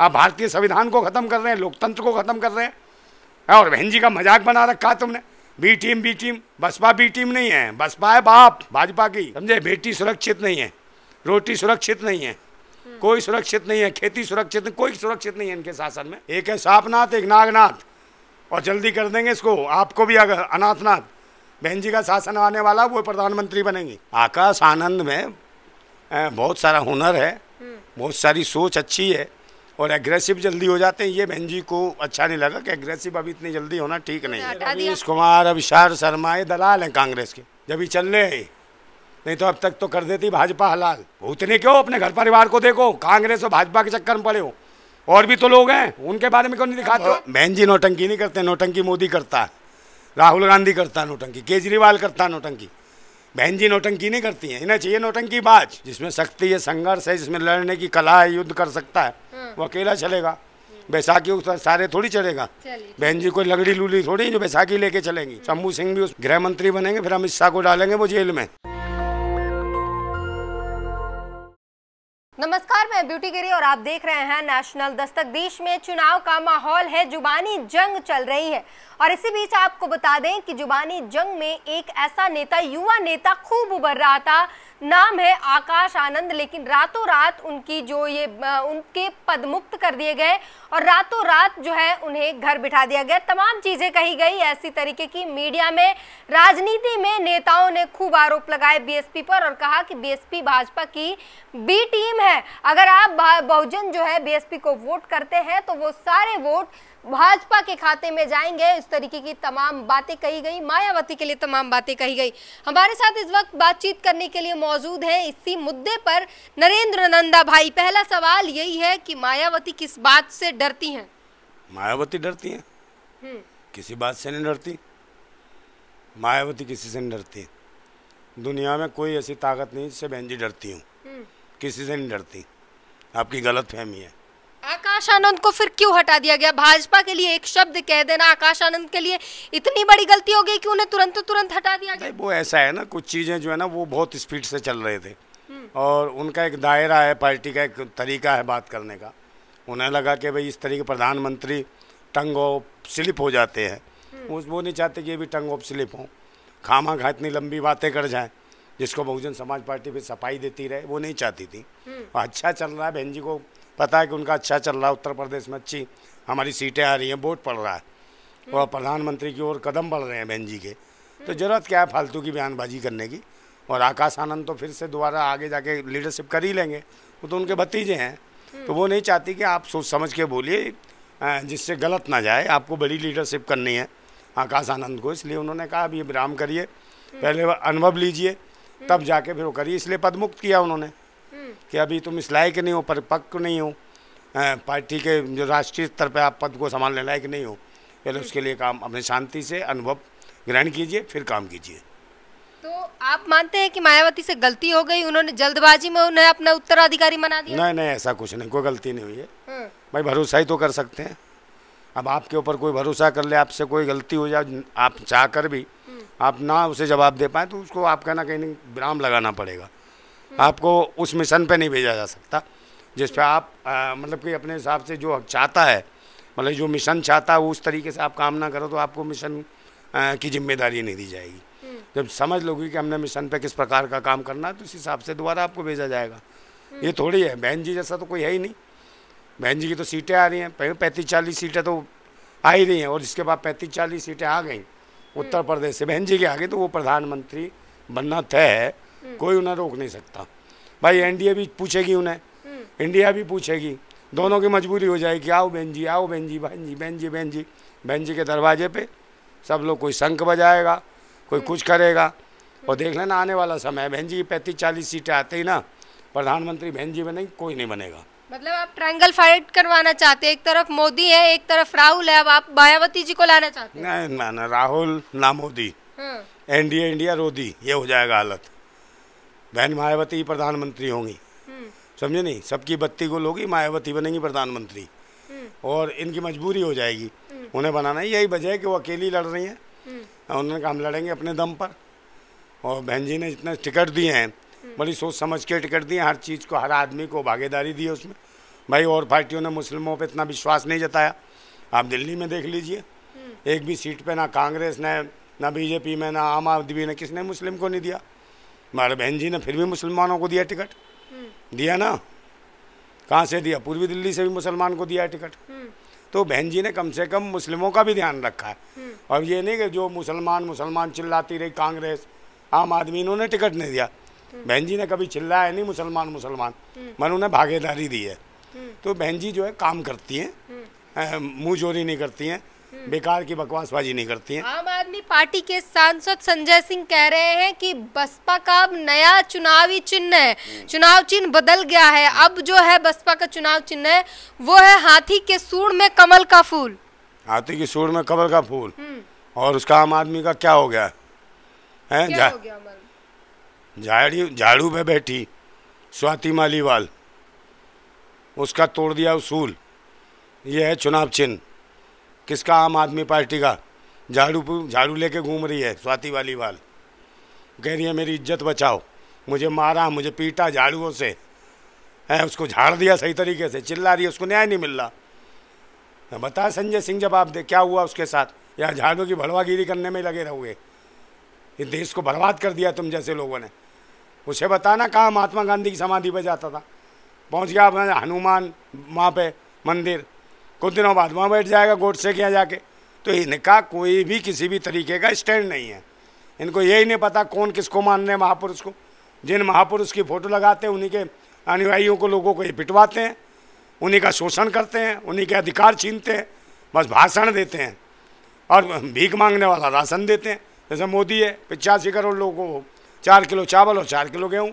आप भारतीय संविधान को ख़त्म कर रहे हैं लोकतंत्र को ख़त्म कर रहे हैं और बहन जी का मजाक बना रखा तुमने B team B team BSP B team नहीं है बसपा है बाप भाजपा की समझे बेटी सुरक्षित नहीं है रोटी सुरक्षित नहीं है कोई सुरक्षित नहीं है खेती सुरक्षित नहीं कोई सुरक्षित नहीं है इनके शासन में एक है सापनाथ एक नागनाथ और जल्दी कर देंगे इसको आपको भी अगर अनाथनाथ बहन जी का शासन आने वाला वो प्रधानमंत्री बनेंगे आकाश आनंद में बहुत सारा हुनर है हम्म। बहुत सारी सोच अच्छी है और एग्रेसिव जल्दी हो जाते हैं ये बहन जी को अच्छा नहीं लगा कि एग्रेसिव अभी इतनी जल्दी होना ठीक नहीं है रवीश कुमार अभिशार शर्मा ये दलाल हैं कांग्रेस के जब ये चल रहे नहीं तो अब तक तो कर देती भाजपा हलाल उतने क्यों अपने घर परिवार को देखो कांग्रेस और भाजपा के चक्कर में पड़े हो और भी तो लोग हैं उनके बारे में क्यों नहीं दिखाते हो बहन जी नोटंकी नहीं करते नोटंकी मोदी करता है राहुल गांधी करता नोटंकी केजरीवाल करता नोटंकी बहन जी नौटंकी नहीं करती है इन्हें चाहिए नौटंकी बाज जिसमें शक्ति है संघर्ष है जिसमें लड़ने की कला है युद्ध कर सकता है हाँ। वो अकेला चलेगा बैसाखी उस सारे थोड़ी चलेगा बहन जी कोई लगड़ी लूली थोड़ी जो बैसाखी लेके चलेंगी हाँ। शंभू सिंह भी उस गृह मंत्री बनेंगे फिर अमित शाह को डालेंगे वो जेल में नमस्कार मैं ब्यूटी गिरी और आप देख रहे हैं नेशनल दस्तक देश में चुनाव का माहौल है जुबानी जंग चल रही है और इसी बीच आपको बता दें कि जुबानी जंग में एक ऐसा नेता युवा नेता खूब उभर रहा था नाम है आकाश आनंद लेकिन रातों रात उनकी जो ये उनके पद मुक्त कर दिए गए और रातों रात जो है उन्हें घर बिठा दिया गया तमाम चीज़ें कही गई ऐसी तरीके की मीडिया में राजनीति में नेताओं ने खूब आरोप लगाए बीएसपी पर और कहा कि बीएसपी भाजपा की बी टीम है अगर आप बहुजन जो है बीएसपी को वोट करते हैं तो वो सारे वोट भाजपा के खाते में जाएंगे इस तरीके की तमाम बातें कही गई मायावती के लिए तमाम बातें कही गई हमारे साथ इस वक्त बातचीत करने के लिए मौजूद हैं इसी मुद्दे पर नरेंद्र नंदा भाई पहला सवाल यही है कि मायावती किस बात से डरती हैं मायावती डरती हैं हम्म। किसी बात से नहीं डरती मायावती किसी से नहीं डरती दुनिया में कोई ऐसी ताकत नहीं जिससे बहन जी डरती हूँ हम्म। किसी से नहीं डरती आपकी गलत फहमी है आकाश आनंद को फिर क्यों हटा दिया गया भाजपा के लिए एक शब्द कह देना आकाश आनंद के लिए इतनी बड़ी गलती हो गई कि उन्हें तुरंत तो तुरंत हटा दिया गया वो ऐसा है ना कुछ चीज़ें जो है ना वो बहुत स्पीड से चल रहे थे हम्म। और उनका एक दायरा है पार्टी का एक तरीका है बात करने का उन्हें लगा कि भाई इस तरीके प्रधानमंत्री टंग ऑफ स्लिप हो जाते हैं उस हम्म। वो नहीं चाहते कि ये भी टंग ऑफ स्लिप हों खामा खा इतनी लंबी बातें कर जाएं जिसको बहुजन समाज पार्टी फिर सफाई देती रहे वो नहीं चाहती थी हम्म। अच्छा चल रहा है बहन जी को पता है कि उनका अच्छा चल रहा है उत्तर प्रदेश में अच्छी हमारी सीटें आ रही हैं वोट पड़ रहा है और प्रधानमंत्री की ओर कदम बढ़ रहे हैं बहन जी के तो ज़रूरत क्या है फालतू की बयानबाजी करने की और आकाश आनंद तो फिर से दोबारा आगे जाके लीडरशिप कर ही लेंगे वो तो उनके भतीजे हैं तो वो नहीं चाहती कि आप सोच समझ के बोलिए जिससे गलत ना जाए आपको बड़ी लीडरशिप करनी है आकाश आनंद को इसलिए उन्होंने कहा अभी विराम करिए पहले अनुभव लीजिए तब जाके फिर वो करिए इसलिए पदमुक्त किया उन्होंने कि अभी तुम इस लायक नहीं हो परिपक्व नहीं हो पार्टी के जो राष्ट्रीय स्तर पर आप पद को संभालने लायक नहीं हो पहले हम्म। उसके लिए काम अपने शांति से अनुभव ग्रहण कीजिए फिर काम कीजिए तो आप मानते हैं कि मायावती से गलती हो गई उन्होंने जल्दबाजी में उन्हें अपना उत्तराधिकारी बना दिया नहीं नहीं ऐसा कुछ नहीं कोई गलती नहीं हुई है हम्म। भाई भरोसा ही तो कर सकते हैं अब आपके ऊपर कोई भरोसा कर ले आपसे कोई गलती हो जाए आप चाह कर भी हम्म। आप ना उसे जवाब दे पाए तो उसको आप कहना कहीं विराम लगाना पड़ेगा आपको उस मिशन पे नहीं भेजा जा सकता जिस पे आप मतलब कि अपने हिसाब से जो चाहता है मतलब जो मिशन चाहता है उस तरीके से आप काम ना करो तो आपको मिशन आ, की जिम्मेदारी नहीं दी जाएगी हम्म। जब समझ लोगे कि हमने मिशन पे किस प्रकार का काम करना है तो उस हिसाब से दोबारा आपको भेजा जाएगा हम्म। ये थोड़ी है बहन जी जैसा तो कोई है ही नहीं बहन जी की तो सीटें आ रही हैं पैंतीस चालीस सीटें तो आ ही रही हैं और इसके बाद पैंतीस चालीस सीटें आ गई हम्म। उत्तर प्रदेश से बहन जी के आगे तो वो प्रधानमंत्री बनना तय है हम्म। कोई उन्हें रोक नहीं सकता भाई एनडीए भी पूछेगी उन्हें इंडिया हम्म। भी पूछेगी दोनों की मजबूरी हो जाएगी आओ बहन जी आओ बहन जी बहन जी बहन जी बहन जी बहन जी के दरवाजे पे सब लोग कोई शंख बजाएगा कोई कुछ हम्म। करेगा और देख लेना आने वाला समय बहन जी की पैंतीस चालीस सीटें आते ही ना प्रधानमंत्री बहन जी बनेगी कोई नहीं बनेगा मतलब आप ट्रायंगल फाइट करवाना चाहते हैं एक तरफ मोदी है एक तरफ राहुल है अब आप मायावती जी को लाना चाहते हैं नहीं ना, ना राहुल ना मोदी एनडीए इंडिया रोदी ये हो जाएगा हालत बहन मायावती प्रधानमंत्री होंगी समझे नहीं सबकी बत्ती गुल होगी मायावती बनेंगी प्रधानमंत्री और इनकी मजबूरी हो जाएगी उन्हें बनाना यही वजह है कि वो अकेली लड़ रही हैं उन्होंने कहा हम लड़ेंगे अपने दम पर और बहन जी ने जितने टिकट दिए हैं बड़ी सोच समझ के टिकट दिए हर चीज़ को हर आदमी को भागीदारी दी है उसमें भाई और पार्टियों ने मुस्लिमों पर इतना विश्वास नहीं जताया आप दिल्ली में देख लीजिए एक भी सीट पर ना कांग्रेस ने ना बीजेपी में ना आम आदमी ने किसने मुस्लिम को नहीं दिया हमारे बहन जी ने फिर भी मुसलमानों को दिया टिकट दिया ना कहाँ से दिया पूर्वी दिल्ली से भी मुसलमान को दिया टिकट तो बहन जी ने कम से कम मुस्लिमों का भी ध्यान रखा है और ये नहीं कि जो मुसलमान मुसलमान चिल्लाती रही कांग्रेस आम आदमी इन्होंने टिकट नहीं दिया बहन जी ने कभी चिल्लाया नहीं मुसलमान मुसलमान मन उन्हें भागीदारी दी है तो बहन जी जो है काम करती हैं हम्म। मुँह चोरी नहीं करती हैं हम्म। बेकार की बकवासबाजी नहीं करती हैं हाँ, आदमी पार्टी के सांसद संजय सिंह कह रहे हैं कि बसपा का अब नया चुनावी चिन्ह है चुनाव चिन्ह बदल गया है अब जो है बसपा का चुनाव चिन्ह है वो है हाथी के सूर में कमल का फूल हाथी के सूर में कमल का फूल हम्म। और उसका आम आदमी का क्या हो गया है झाड़ू झाड़ू पे बैठी स्वाति मालीवाल उसका तोड़ दिया उसूल ये है चुनाव चिन्ह किसका आम आदमी पार्टी का झाड़ू झाड़ू लेके घूम रही है स्वाति वाली वाल कह रही है मेरी इज्जत बचाओ मुझे मारा मुझे पीटा झाड़ुओं से है उसको झाड़ दिया सही तरीके से चिल्ला रही है उसको न्याय नहीं मिल रहा बता संजय सिंह जब आप दे क्या हुआ उसके साथ या झाड़ू की भड़वागिरी करने में लगे रहोगे ये देश को बर्बाद कर दिया तुम जैसे लोगों ने उसे बताना कहाँ महात्मा गांधी की समाधि पर जाता था पहुँच गया अपना हनुमान वहाँ पे मंदिर कुछ दिनों बाद वहाँ बैठ जाएगा गोडसे के यहाँ जाके तो इनका कोई भी किसी भी तरीके का स्टैंड नहीं है इनको यही नहीं पता कौन किसको मानने महापुरुष को जिन महापुरुष की फ़ोटो लगाते हैं उन्हीं के अनुयायियों को लोगों को ये पिटवाते हैं उन्हीं का शोषण करते हैं उन्हीं के अधिकार छीनते हैं बस भाषण देते हैं और भीख मांगने वाला राशन देते हैं जैसे मोदी है पिचासी करोड़ लोगों को चार किलो चावल और चार किलो गेहूँ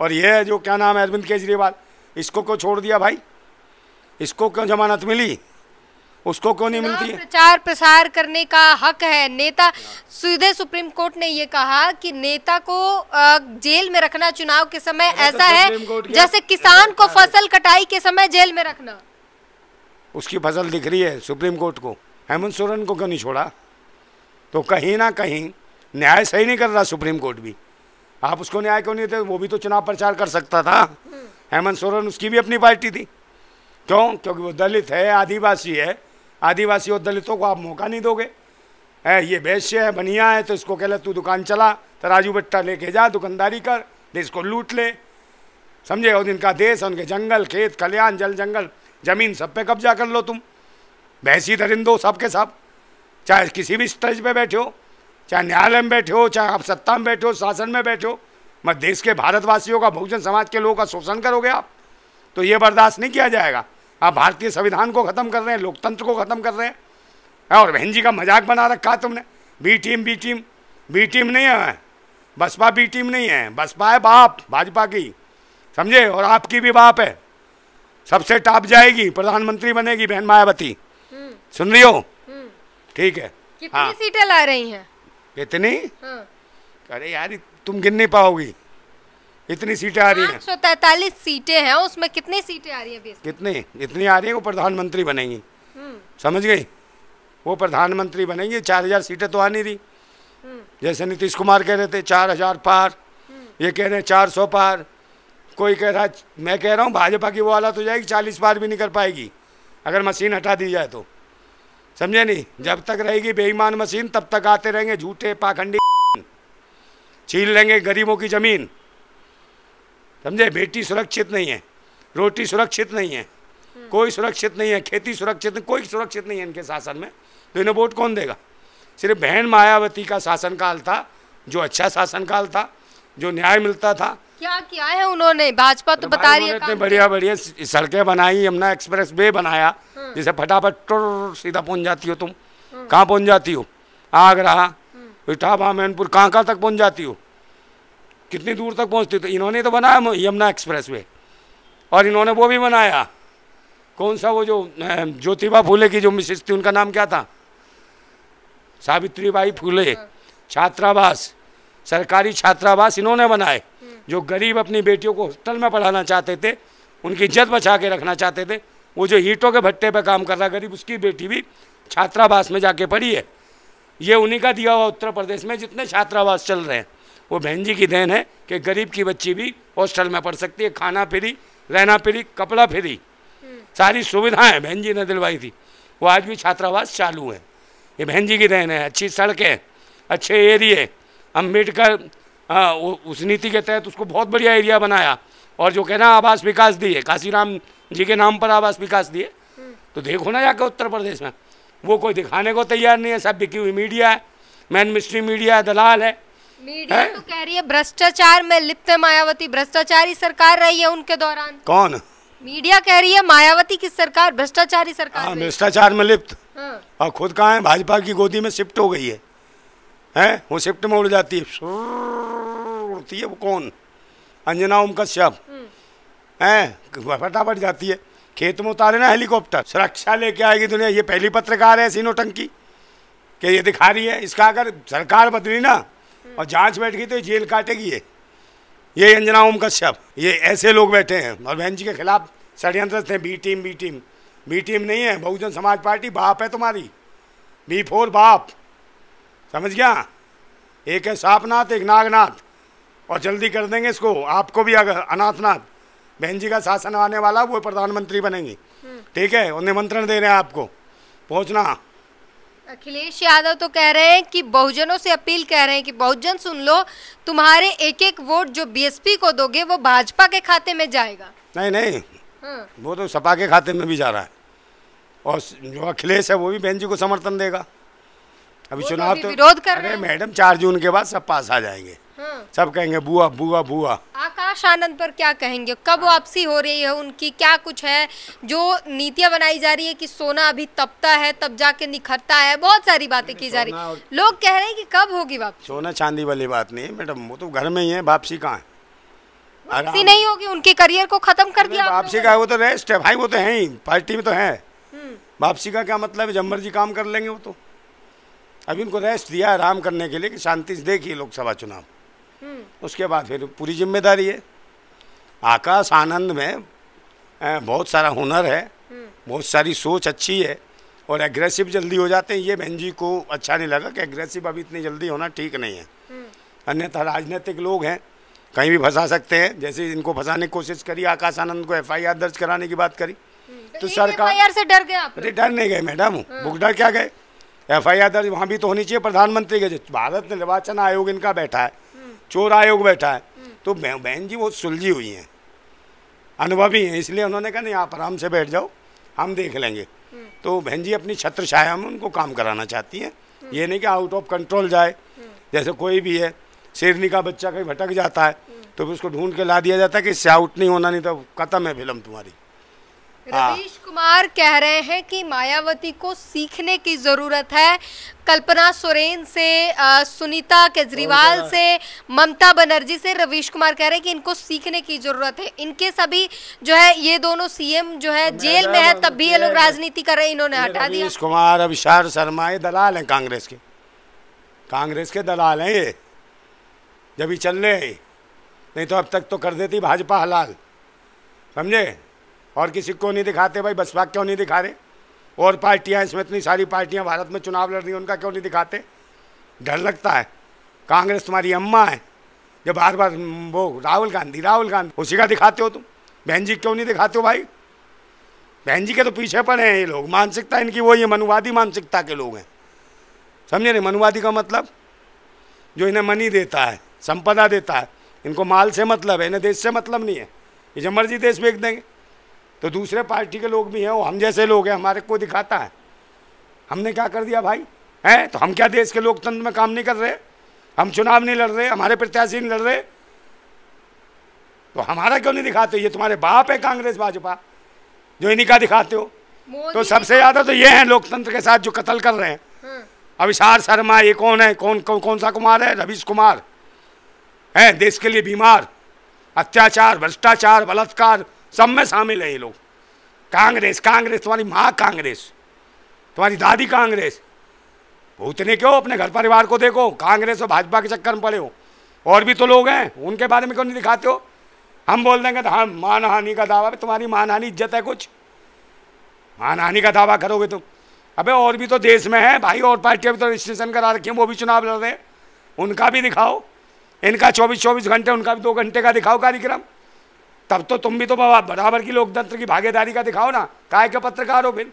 और यह जो क्या नाम है अरविंद केजरीवाल इसको क्यों छोड़ दिया भाई इसको क्यों जमानत मिली उसको क्यों नहीं मिलती प्रचार प्रसार करने का हक है नेता सीधे सुप्रीम कोर्ट ने ये कहा कि नेता को जेल में रखना चुनाव के समय तो ऐसा है जैसे किसान को फसल कटाई के समय जेल में रखना उसकी फसल दिख रही है सुप्रीम कोर्ट को हेमंत सोरेन को क्यों नहीं छोड़ा तो कहीं ना कहीं न्याय सही नहीं कर रहा सुप्रीम कोर्ट भी आप उसको न्याय क्यों नहीं देते वो भी तो चुनाव प्रचार कर सकता था हम्म। हेमंत सोरेन उसकी भी अपनी पार्टी थी क्यों क्योंकि वो दलित है आदिवासी है आदिवासी और दलितों को आप मौका नहीं दोगे है ये वैश्य है बनिया है तो इसको कह ले तू दुकान चला तो राजू बट्टा लेके जा दुकानदारी कर देश को लूट ले समझे और इनका देश उनके जंगल खेत खलियान जल जंगल जमीन सब पे कब्जा कर लो तुम भैंसी दरिंदो सब के सब चाहे किसी भी स्टेज पे बैठे हो चाहे न्यायालय में बैठे हो चाहे आप सत्ता में बैठे हो शासन में बैठे हो मत देश के भारतवासियों का बहुजन समाज के लोगों का शोषण करोगे आप तो ये बर्दाश्त नहीं किया जाएगा आप भारतीय संविधान को ख़त्म कर रहे हैं लोकतंत्र को ख़त्म कर रहे हैं और बहन जी का मजाक बना रखा तुमने B team B team B team नहीं है बसपा बी टीम नहीं है बसपा है बाप भाजपा की समझे और आपकी भी बाप है सबसे टॉप जाएगी प्रधानमंत्री बनेगी बहन मायावती हम्म। सुन रही हो हम्म। ठीक है कितनी हाँ। सीटें ला रही हैं कितनी हाँ। अरे यार तुम गिन नहीं पाओगी इतनी सीटें आ रही हैं सौ तैतालीस सीटें हैं उसमें कितनी सीटें आ रही है कितनी इतनी आ रही है वो प्रधानमंत्री बनेंगी हम्म। समझ गई वो प्रधानमंत्री बनेंगी चार हजार सीटें तो आ नहीं रही हम्म। जैसे नीतीश कुमार कह रहे थे चार हजार पार हम्म। ये कह रहे हैं चार सौ पार कोई कह रहा मैं कह रहा हूँ भाजपा की वो हालत हो जाएगी चालीस पार भी नहीं कर पाएगी अगर मशीन हटा दी जाए तो समझे नहीं जब तक रहेगी बेईमान मशीन तब तक आते रहेंगे झूठे पाखंडी छीन लेंगे गरीबों की ज़मीन समझे बेटी सुरक्षित नहीं है रोटी सुरक्षित नहीं है हम्म। कोई सुरक्षित नहीं है खेती सुरक्षित नहीं कोई सुरक्षित नहीं है इनके शासन में तो इन्हें वोट कौन देगा सिर्फ बहन मायावती का शासनकाल था जो अच्छा शासनकाल था जो न्याय मिलता था क्या किया है उन्होंने भाजपा तो बता रही है इतने बढ़िया बढ़िया सड़कें बनाई यमुना एक्सप्रेस वे बनाया हाँ। जिसे फटाफट टुर सीधा पहुंच जाती हो तुम हाँ। कहाँ पहुंच जाती हो आगरा हाँ। इटावा मैनपुर कहाँ कहाँ तक पहुंच जाती हो कितनी दूर तक पहुँचती तो इन्होंने तो बनाया यमुना एक्सप्रेस वे और इन्होंने वो भी बनाया कौन सा वो जो ज्योतिबा फूले की जो मिसेस थी उनका नाम क्या था सावित्री बाई फूले हाँ। छात्रावास सरकारी छात्रावास इन्होंने बनाए हम्म। जो गरीब अपनी बेटियों को हॉस्टल में पढ़ाना चाहते थे उनकी इज्जत बचा के रखना चाहते थे वो जो हीटों के भट्टे पर काम कर रहा गरीब उसकी बेटी भी छात्रावास में जाके पढ़ी है ये उन्हीं का दिया हुआ उत्तर प्रदेश में जितने छात्रावास चल रहे हैं वो बहन जी की देन है कि गरीब की बच्ची भी हॉस्टल में पढ़ सकती है खाना फ्री रहना फ्री कपड़ा फ्री सारी सुविधाएं बहन जी ने दिलवाई थी वो आज भी छात्रावास चालू है ये बहन जी की देन है अच्छी सड़कें अच्छे एरिए अम्बेडकर उस नीति के तहत उसको बहुत बढ़िया एरिया बनाया और जो कहना आवास विकास दिए काशीराम जी के नाम पर आवास विकास दिए तो देखो ना जाकर उत्तर प्रदेश में वो कोई दिखाने को तैयार नहीं है सब बिकी हुई मीडिया है मैन मिस्ट्री मीडिया है दलाल है मीडिया तो कह रही है भ्रष्टाचार में लिप्त है मायावती भ्रष्टाचारी सरकार रही है उनके दौरान कौन मीडिया कह रही है मायावती की सरकार भ्रष्टाचारी सरकार हाँ, भ्रष्टाचार में लिप्त हाँ। और खुद कहा है भाजपा की गोदी में शिफ्ट हो गई है हैं वो शिफ्ट में उड़ जाती है उड़ती है वो कौन अंजना ओम कश्यप हम्म। है फटाफट जाती है खेत में उतारे ना हेलीकॉप्टर सुरक्षा लेके आएगी दुनिया ये पहली पत्रकार है सीनो टंकी के ये दिखा रही है इसका अगर सरकार बदली ना और जांच बैठ गई तो जेल काटेगी ये ये अंजना ओम कश्यप ये ऐसे लोग बैठे हैं और बहन जी के खिलाफ षडयंत्र थे B team B team B team नहीं है बहुजन समाज पार्टी बाप है तुम्हारी बी फोर बाप समझ गया एक है सापनाथ एक नागनाथ और जल्दी कर देंगे इसको आपको भी अगर अनाथनाथ बहन जी का शासन आने वाला वो प्रधानमंत्री बनेंगे हम्म। ठीक है और निमंत्रण दे रहे हैं आपको पहुँचना अखिलेश यादव तो कह रहे हैं कि बहुजनों से अपील कह रहे हैं कि बहुजन सुन लो तुम्हारे एक एक वोट जो बीएसपी को दोगे वो भाजपा के खाते में जाएगा नहीं नहीं हाँ। वो तो सपा के खाते में भी जा रहा है और जो अखिलेश है वो भी बहन जी को समर्थन देगा अभी तो चुनाव तो विरोध कर रहे मैडम चार जून के बाद सब पास आ जाएंगे हाँ। सब कहेंगे बुआ बुआ बुआ आकाश आनंद पर क्या कहेंगे कब वापसी हो रही है उनकी क्या कुछ है जो नीतियाँ बनाई जा रही है कि सोना अभी तपता है तब जाके निखरता है बहुत सारी बातें की जा रही है और... लोग कह रहे हैं कि कब होगी वापसी सोना चांदी वाली बात नहीं मैडम वो तो घर में ही है वापसी कहाँ है वापसी नहीं होगी उनके करियर को खत्म कर दिया वापसी का वो तो रेस्ट है भाई वो तो है ही पार्टी में तो है हम्म। वापसी का क्या मतलब है जब मर्जी काम कर लेंगे वो तो अभी उनको रेस्ट दिया आराम करने के लिए कि शांति से देखिए लोकसभा चुनाव हम्म। उसके बाद फिर पूरी जिम्मेदारी है आकाश आनंद में बहुत सारा हुनर है हम्म। बहुत सारी सोच अच्छी है और एग्रेसिव जल्दी हो जाते हैं ये बहन जी को अच्छा नहीं लगा कि एग्रेसिव अभी इतनी जल्दी होना ठीक नहीं है हम्म। अन्यथा राजनीतिक लोग हैं कहीं भी फंसा सकते हैं जैसे इनको फंसाने की कोशिश करी आकाश आनंद को एफआईआर दर्ज कराने की बात करी तो सरकार से डर गए अरे डर नहीं गए मैडम बुक हाँ। डर क्या गए एफ आई आर दर्ज वहाँ भी तो होनी चाहिए प्रधानमंत्री के भारत निर्वाचन आयोग इनका बैठा है चोर आयोग बैठा है तो बहन जी वो सुलझी हुई हैं अनुभवी हैं इसलिए उन्होंने कहा नहीं आप आराम से बैठ जाओ हम देख लेंगे तो बहन जी अपनी छत्र छाया में उनको काम कराना चाहती हैं ये नहीं कि आउट ऑफ कंट्रोल जाए जैसे कोई भी है शेरनी का बच्चा कहीं भटक जाता है तो भी उसको ढूंढ के ला दिया जाता है कि इससे आउट नहीं होना नहीं तो खत्म है फिल्म तुम्हारी हाँ। रवीश कुमार कह रहे हैं कि मायावती को सीखने की जरूरत है कल्पना सोरेन से सुनीता केजरीवाल से ममता बनर्जी से रवीश कुमार कह रहे हैं कि इनको सीखने की जरूरत है इनके सभी जो है ये दोनों सीएम जो है जेल में है तब भी ये लोग राजनीति कर रहे हैं इन्होंने हटा दिया रवीश कुमार अभिशार शर्मा ये दलाल हैं कांग्रेस के कांग्रेस के दलाल हैं ये जब ही चल रहे नहीं तो अब तक तो कर देती भाजपा हलाल समझे और किसी को नहीं दिखाते भाई बसपा क्यों नहीं दिखा रहे और पार्टियाँ इसमें इतनी सारी पार्टियाँ भारत में चुनाव लड़ रही हैं उनका क्यों नहीं दिखाते डर लगता है कांग्रेस तुम्हारी अम्मा है जब बार बार वो राहुल गांधी राहुल गांधी उसी का दिखाते हो तुम बहन जी क्यों नहीं दिखाते हो भाई बहन जी के तो पीछे पड़े हैं ये लोग मानसिकता इनकी वही है मनुवादी मानसिकता के लोग हैं समझे नहीं मनुवादी का मतलब जो इन्हें मनी देता है संपदा देता है इनको माल से मतलब है इन्हें देश से मतलब नहीं है ये जो मर्जी देश बेच देंगे तो दूसरे पार्टी के लोग भी हैं वो हम जैसे लोग हैं हमारे को दिखाता है हमने क्या कर दिया भाई हैं तो हम क्या देश के लोकतंत्र में काम नहीं कर रहे हम चुनाव नहीं लड़ रहे हमारे प्रत्याशी नहीं लड़ रहे तो हमारा क्यों नहीं दिखाते ये तुम्हारे बाप है कांग्रेस भाजपा जो इन्हीं का दिखाते हो तो सबसे ज़्यादा तो ये है लोकतंत्र के साथ जो कत्ल कर रहे हैं हाँ। अविशार शर्मा ये कौन है कौन कौन कौन सा कुमार है रवीश कुमार है देश के लिए बीमार अत्याचार भ्रष्टाचार बलात्कार सब में शामिल है ये लोग कांग्रेस कांग्रेस तुम्हारी माँ कांग्रेस तुम्हारी दादी कांग्रेस भूतने क्यों अपने घर परिवार को देखो कांग्रेस और भाजपा के चक्कर में पड़े हो और भी तो लोग हैं उनके बारे में क्यों नहीं दिखाते हो हम बोल देंगे तो हम मानहानि का दावा तुम्हारी मानहानि इज्जत है कुछ मानहानि का दावा करोगे तुम अबे और भी तो देश में है भाई और पार्टियाँ भी तो रजिस्ट्रेशन करा रखी हैं वो भी चुनाव लड़ रहे हैं उनका भी दिखाओ इनका चौबीस चौबीस घंटे उनका भी दो घंटे का दिखाओ कार्यक्रम तब तो तुम भी तो बाबा बराबर की लोकतंत्र की भागीदारी का दिखाओ ना काय के पत्रकार हो फिर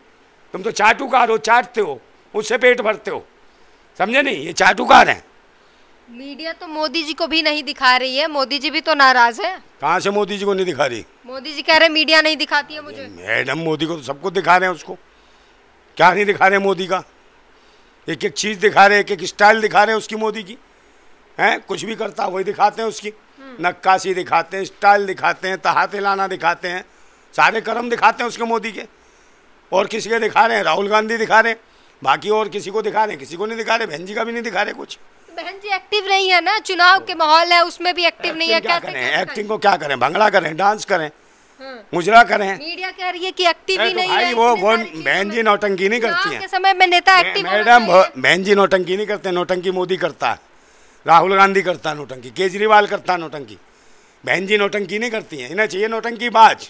तुम तो चाटुकार हो चाटते हो उससे पेट भरते हो समझे नहीं ये चाटुकार है मीडिया तो मोदी जी को भी नहीं दिखा रही है मोदी जी भी तो नाराज है कहाँ से मोदी जी को नहीं दिखा रही मोदी जी कह रहे मीडिया नहीं दिखाती है मुझे मैडम मोदी को तो सबको दिखा रहे हैं उसको क्या नहीं दिखा रहे मोदी का एक एक चीज़ दिखा रहे हैं एक एक स्टाइल दिखा रहे हैं उसकी मोदी की हैं कुछ भी करता वही दिखाते हैं उसकी नक्काशी दिखाते हैं स्टाइल दिखाते हैं तहात लाना दिखाते हैं सारे कर्म दिखाते हैं उसके मोदी के और किसी के दिखा रहे हैं राहुल गांधी दिखा रहे हैं बाकी और किसी को दिखा रहे हैं किसी को नहीं दिखा रहे बहन जी का भी नहीं दिखा रहे कुछ बहन जी एक्टिव नहीं है ना चुनाव के माहौल है उसमें भी एक्टिव नहीं है क्या, करें एक्टिंग को क्या करें भंगड़ा करें डांस करें हाँ। मुजरा करें मीडिया कह रही है कि एक्टिव ही तो नहीं है वो वो बहन जी नौटंकी नहीं करती है समय में नेता एक्टिव मैडम बहन जी नौटंकी नहीं करते नौटंकी मोदी करता है राहुल गांधी करता नोटंकी केजरीवाल करता नोटंकी बहन जी नोटंकी नहीं करती हैं इन्हें चाहिए नोटंकी बाज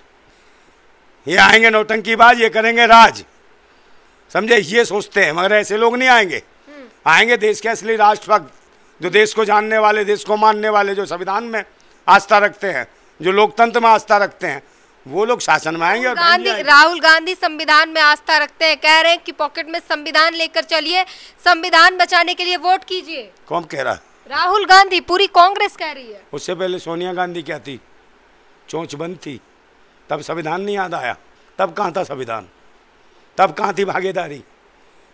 ये आएंगे नोटंकी बाज ये करेंगे राज समझे ये सोचते हैं मगर ऐसे लोग नहीं आएंगे हम्म। आएंगे देश के असली राष्ट्रभक्त जो देश को जानने वाले देश को मानने वाले जो संविधान में आस्था रखते हैं जो लोकतंत्र में आस्था रखते हैं वो लोग शासन में आएंगे और गांधी राहुल गांधी संविधान में आस्था रखते हैं कह रहे हैं कि पॉकेट में संविधान लेकर चलिए संविधान बचाने के लिए वोट कीजिए कौन कह रहा है राहुल गांधी पूरी कांग्रेस कह रही है उससे पहले सोनिया गांधी क्या थी चोंच बंद थी तब संविधान नहीं याद आया तब कहाँ था संविधान तब कहाँ थी भागीदारी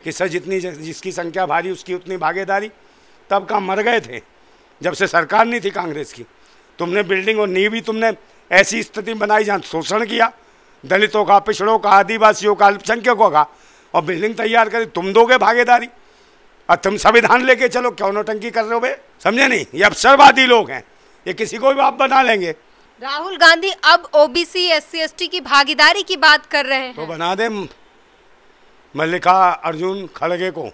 कि सर जितनी जिसकी संख्या भारी उसकी उतनी भागीदारी तब कहाँ मर गए थे जब से सरकार नहीं थी कांग्रेस की तुमने बिल्डिंग और नींव भी तुमने ऐसी स्थिति बनाई जहाँ शोषण किया दलितों का पिछड़ों का आदिवासियों का अल्पसंख्यकों का और बिल्डिंग तैयार करी तुम दोगे भागीदारी और तुम संविधान लेके चलो क्यों नोटंकी कर रहे हो बे समझे नहीं ये अवसरवादी लोग हैं ये किसी को भी आप बना लेंगे राहुल गांधी अब ओबीसी एससी एसटी की भागीदारी की बात कर रहे हैं तो बना दे मल्लिका अर्जुन खड़गे को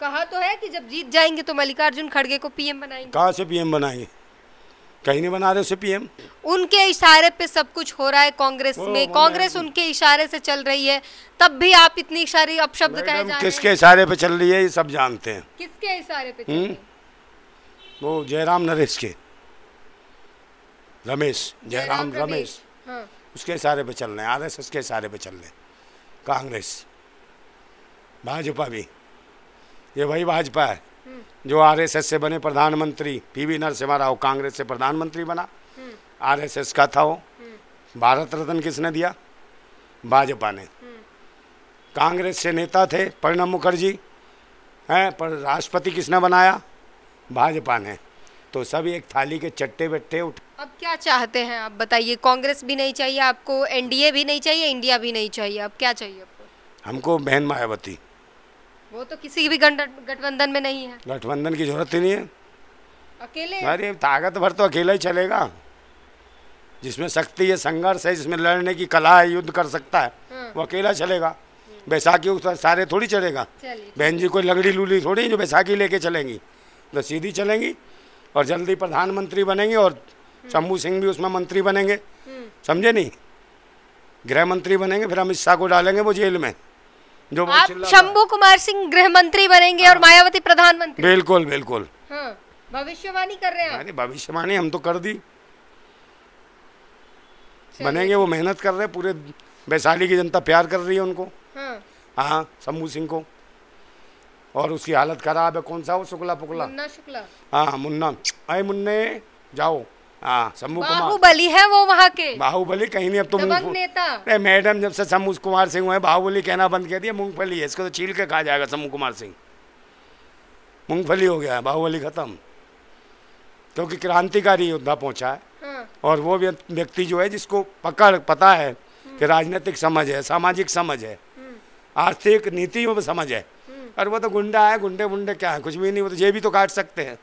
कहा तो है कि जब जीत जाएंगे तो मल्लिका अर्जुन खड़गे को पीएम बनाएंगे कहा से पीएम बनाएंगे कहीं नहीं बना रहे उसे पीएम उनके इशारे पे सब कुछ हो रहा है कांग्रेस में कांग्रेस उनके इशारे से चल रही है तब भी आप इतनी इशारे अपशब्द कहे किसके इशारे पे चल रही है ये सब जानते हैं किसके इशारे पे हम्म? वो जयराम नरेश के रमेश जयराम रमेश हाँ। उसके इशारे पे चल रहे हैं एस के इशारे पे चल रहे कांग्रेस भाजपा भी ये वही भाजपा है जो आरएसएस से बने प्रधानमंत्री पीवी नरसिम्हा राव कांग्रेस से प्रधानमंत्री बना आरएसएस का था वो हम्म। भारत रत्न किसने दिया भाजपा ने हम्म। कांग्रेस से नेता थे प्रणब मुखर्जी हैं पर राष्ट्रपति किसने बनाया भाजपा ने तो सब एक थाली के चट्टे बट्टे उठ अब क्या चाहते हैं आप बताइए कांग्रेस भी नहीं चाहिए आपको एनडीए भी नहीं चाहिए इंडिया भी नहीं चाहिए अब क्या चाहिए आपको हमको बहन मायावती वो तो किसी भी गठबंधन में नहीं है गठबंधन की जरूरत ही नहीं है अकेले अरे ताकत भर तो अकेला ही चलेगा जिसमें शक्ति है संघर्ष है जिसमें लड़ने की कला है युद्ध कर सकता है हाँ। वो अकेला चलेगा बैसाखी सारे थोड़ी चलेगा बहन जी कोई लगड़ी लूली थोड़ी जो बैसाखी लेके चलेंगी तो सीधी चलेंगी और जल्दी प्रधानमंत्री बनेंगे और हम्म। शंभू सिंह भी उसमें मंत्री बनेंगे हम्म। समझे नहीं गृह मंत्री बनेंगे फिर अमित शाह को डालेंगे वो जेल में जो आप शंभू कुमार सिंह गृह मंत्री बनेंगे और हाँ। मायावती प्रधानमंत्री बिल्कुल बिल्कुल हाँ, भविष्यवाणी कर रहे हैं भविष्यवाणी हम तो कर दी बनेंगे वो मेहनत कर रहे हैं पूरे वैशाली की जनता प्यार कर रही है उनको हाँ, हाँ शंभू सिंह को और उसकी हालत खराब है कौन सा वो शुक्ला पुकला मुन्ना शुक्ला हाँ मुन्ना अरे मुन्ने जाओ हाँ कुमार बाहुबली है वो वहाँ के बाहुबली कहीं नहीं अब तो नेता अरे मैडम जब से शंभू कुमार सिंह हुए बाहुबली कहना बंद कर दिया मूंगफली है इसको तो छील के खा जाएगा शंभू कुमार सिंह मूंगफली हो गया है बाहुबली खत्म क्योंकि क्रांतिकारी योद्धा पहुंचा है हाँ। और वो व्यक्ति जो है जिसको पकड़ पता है कि हम्म। राजनीतिक समझ है सामाजिक समझ है हम्म। आर्थिक नीतियों में समझ है हम्म। और वो तो गुंडा है गुंडे गुंडे क्या है कुछ भी नहीं वो तो ये भी तो काट सकते हैं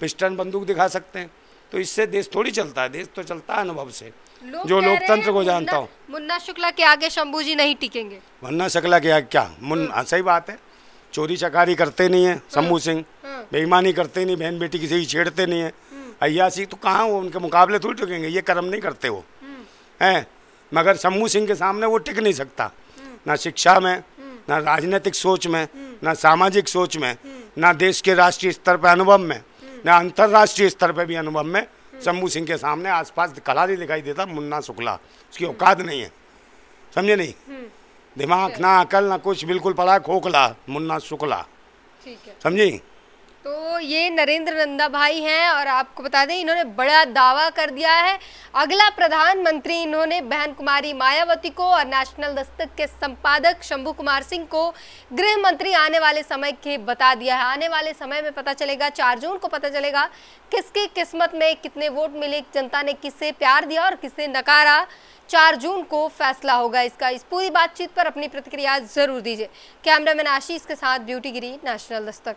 पिस्टन बंदूक दिखा सकते हैं तो इससे देश थोड़ी चलता है देश तो चलता है अनुभव से जो लोकतंत्र को जानता हूँ मुन्ना शुक्ला के आगे शंभू जी नहीं टिकेंगे मुन्ना शुक्ला के आगे क्या मुन्ना हम्म। हाँ, सही बात है चोरी चकारी करते नहीं है हम्म। शंभू सिंह हम्म। बेईमानी करते नहीं बहन बेटी किसी की छेड़ते नहीं है अयासी तो कहाँ वो उनके मुकाबले थोड़ी टिकेंगे ये कर्म नहीं करते वो हैं मगर शंभू सिंह के सामने वो टिक नहीं सकता ना शिक्षा में ना राजनीतिक सोच में ना सामाजिक सोच में ना देश के राष्ट्रीय स्तर पर अनुभव में ना अंतर्राष्ट्रीय स्तर पर भी अनुभव में शंभू सिंह के सामने आसपास कला नहीं दिखाई देता मुन्ना शुक्ला उसकी औकात नहीं है समझे नहीं हम्म। दिमाग ना अकल ना कुछ बिल्कुल पड़ा खोखला मुन्ना शुक्ला समझी तो ये नरेंद्र नंदा भाई हैं और आपको बता दें इन्होंने बड़ा दावा कर दिया है अगला प्रधानमंत्री इन्होंने बहन कुमारी मायावती को और नेशनल दस्तक के संपादक शंभू कुमार सिंह को गृह मंत्री आने वाले समय के बता दिया है आने वाले समय में पता चलेगा चार जून को पता चलेगा किसकी किस्मत में कितने वोट मिले जनता ने किसे प्यार दिया और किसे नकारा चार जून को फैसला होगा इसका इस पूरी बातचीत पर अपनी प्रतिक्रिया जरूर दीजिए कैमरामैन आशीष के साथ ब्यूटी गिरी नेशनल दस्तक